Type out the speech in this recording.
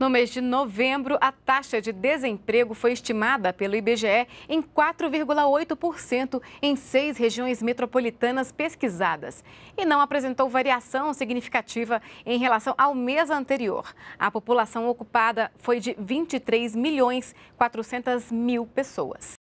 No mês de novembro, a taxa de desemprego foi estimada pelo IBGE em 4,8% em seis regiões metropolitanas pesquisadas e não apresentou variação significativa em relação ao mês anterior. A população ocupada foi de 23 milhões 400 mil pessoas.